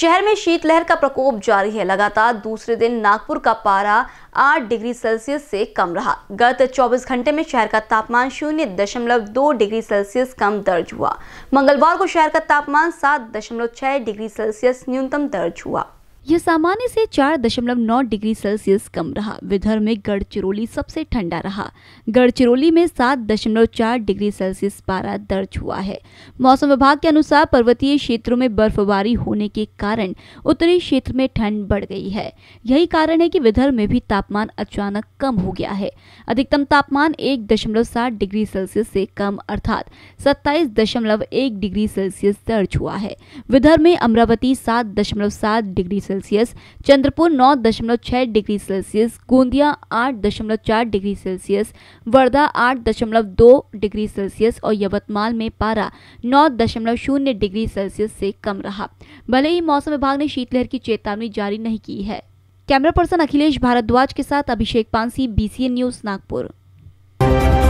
शहर में शीतलहर का प्रकोप जारी है लगातार दूसरे दिन नागपुर का पारा 8 डिग्री सेल्सियस से कम रहा गत 24 घंटे में शहर का तापमान शून्य दशमलव दो डिग्री सेल्सियस कम दर्ज हुआ मंगलवार को शहर का तापमान सात दशमलव छह डिग्री सेल्सियस न्यूनतम दर्ज हुआ यह सामान्य से 4.9 डिग्री सेल्सियस कम रहा विदर्भ में गढ़चिरौली सबसे ठंडा रहा गढ़चिरौली में 7.4 डिग्री सेल्सियस पारा दर्ज हुआ है मौसम विभाग के अनुसार पर्वतीय क्षेत्रों में बर्फबारी होने के कारण उत्तरी क्षेत्र में ठंड बढ़ गई है यही कारण है कि विदर्भ में भी तापमान अचानक कम हो गया है अधिकतम तापमान एक डिग्री सेल्सियस से कम अर्थात सत्ताईस डिग्री सेल्सियस दर्ज हुआ है विदर्भ में अमरावती सात डिग्री सेल्सियस चंद्रपुर नौ दशमलव छह डिग्री सेल्सियस गोंदिया आठ दशमलव चार डिग्री सेल्सियस वर्धा आठ दशमलव दो डिग्री सेल्सियस और यवतमाल में पारा नौ दशमलव शून्य डिग्री सेल्सियस से कम रहा भले ही मौसम विभाग ने शीतलहर की चेतावनी जारी नहीं की है कैमरा पर्सन अखिलेश भारद्वाज के साथ अभिषेक पांसी बी न्यूज नागपुर